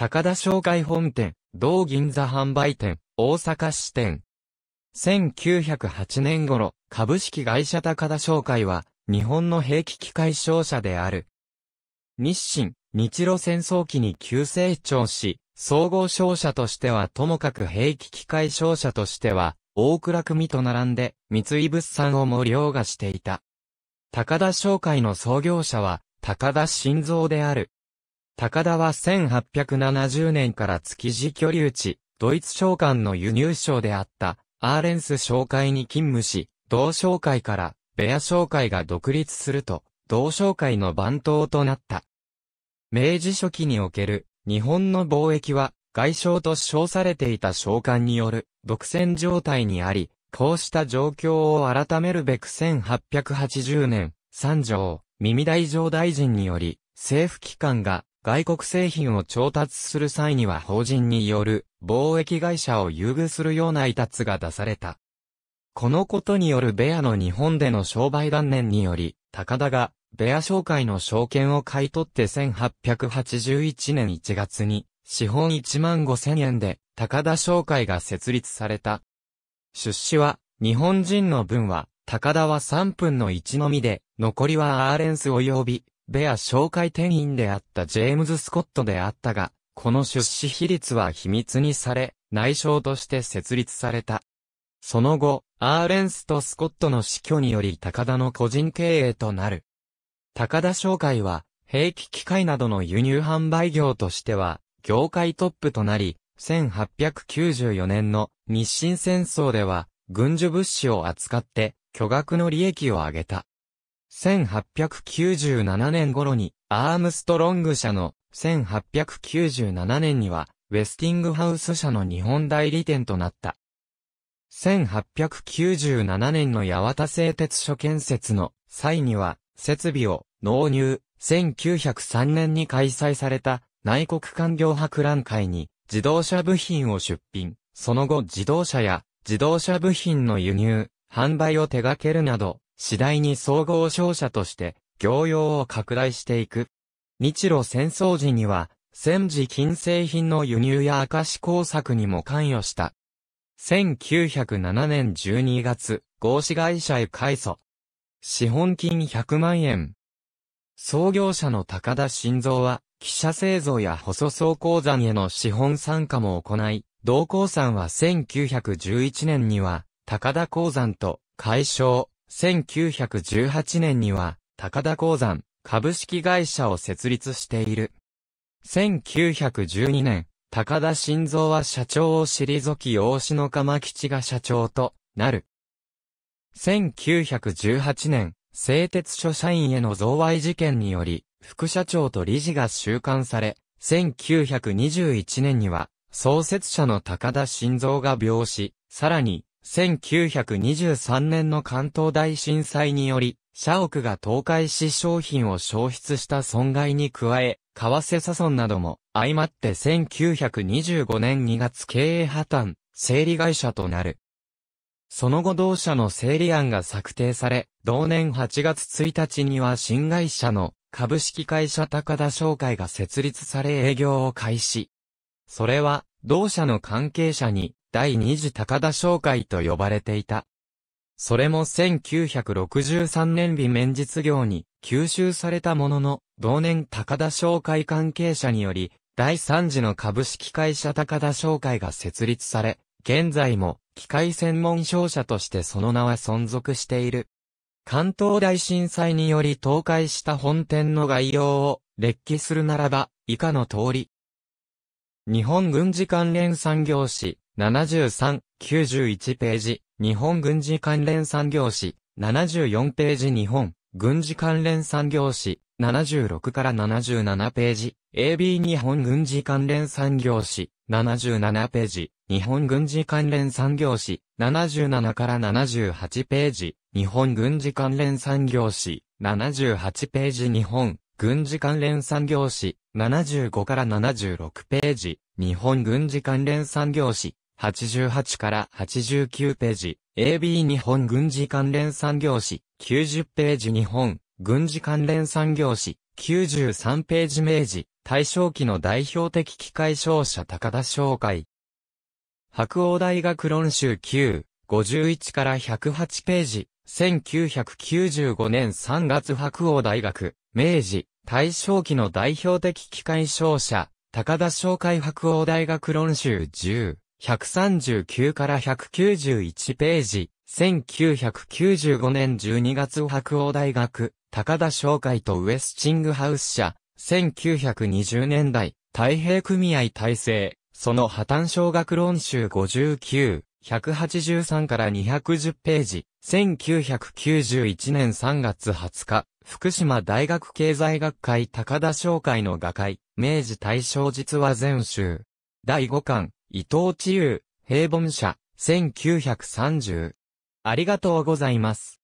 高田商会本店、同銀座販売店、大阪支店。1908年頃、株式会社高田商会は、日本の兵器機械商社である。日清、日露戦争期に急成長し、総合商社としてはともかく兵器機械商社としては、大倉組と並んで、三井物産をも凌駕していた。高田商会の創業者は、高田晋三である。高田は1870年から築地居留地、ドイツ商館の輸入商であった、アーレンス商会に勤務し、同商会から、ベア商会が独立すると、同商会の番頭となった。明治初期における、日本の貿易は、外商と称されていた商館による、独占状態にあり、こうした状況を改めるべく1880年、三条、耳大上大臣により、政府機関が外国製品を調達する際には法人による貿易会社を優遇するような委達が出された。このことによるベアの日本での商売断念により、高田がベア商会の証券を買い取って1881年1月に資本1万5千円で高田商会が設立された。出資は日本人の分は高田は3分の1のみで、残りはアーレンス及びベア紹介店員であったジェームズ・スコットであったが、この出資比率は秘密にされ、内省として設立された。その後、アーレンスとスコットの死去により高田の個人経営となる。高田商会は、兵器機械などの輸入販売業としては、業界トップとなり、1894年の日清戦争では、軍需物資を扱って、巨額の利益を上げた。1897年頃に、アームストロング社の、1897年には、ウェスティングハウス社の日本代理店となった。1897年の八幡製鉄所建設の際には、設備を納入、1903年に開催された内国官業博覧会に自動車部品を出品、その後自動車や自動車部品の輸入、販売を手掛けるなど、次第に総合商社として、業用を拡大していく。日露戦争時には、戦時金製品の輸入や明石工作にも関与した。1907年12月、合資会社へ改祖。資本金100万円。創業者の高田晋三は、汽車製造や細装鉱山への資本参加も行い、同鉱山は1911年には、高田鉱山と、解消、1918年には、高田鉱山、株式会社を設立している。1912年、高田晋三は社長を退き大篠釜吉が社長となる。1918年、製鉄所社員への贈賄事件により、副社長と理事が収監され、1921年には、創設者の高田晋三が病死、さらに、1923年の関東大震災により、社屋が倒壊し商品を消失した損害に加え、為替差損なども相まって1925年2月経営破綻、整理会社となる。その後同社の整理案が策定され、同年8月1日には新会社の株式会社高田商会が設立され営業を開始。それは、同社の関係者に第二次高田商会と呼ばれていた。それも1963年日面実業に吸収されたものの、同年高田商会関係者により、第三次の株式会社高田商会が設立され、現在も機械専門商社としてその名は存続している。関東大震災により倒壊した本店の概要を列記するならば、以下の通り。日本軍事関連産業史。73、91ページ、日本軍事関連産業史、74ページ日本、軍事関連産業史、76から77ページ、AB 日本軍事関連産業史、77ページ、日本軍事関連産業史、77から78ページ、日本軍事関連産業史、78ページ日本、軍事関連産業史、75から76ページ、日本軍事関連産業史、88から89ページ、AB 日本軍事関連産業誌、90ページ日本軍事関連産業誌、93ページ明治、大正期の代表的機械商社高田商会。白鴎大学論集9、51から108ページ、1995年3月白鴎大学、明治、大正期の代表的機械商社、高田商会白鴎大学論集10、139から191ページ、1995年12月白鴎大学、高田商会とウエスチングハウス社、1920年代、太平組合体制、その破綻小学論集59、183から210ページ、1991年3月20日、福島大学経済学会高田商会の画会、明治大正実は全集。第5巻、伊藤千優、平凡社、1930。ありがとうございます。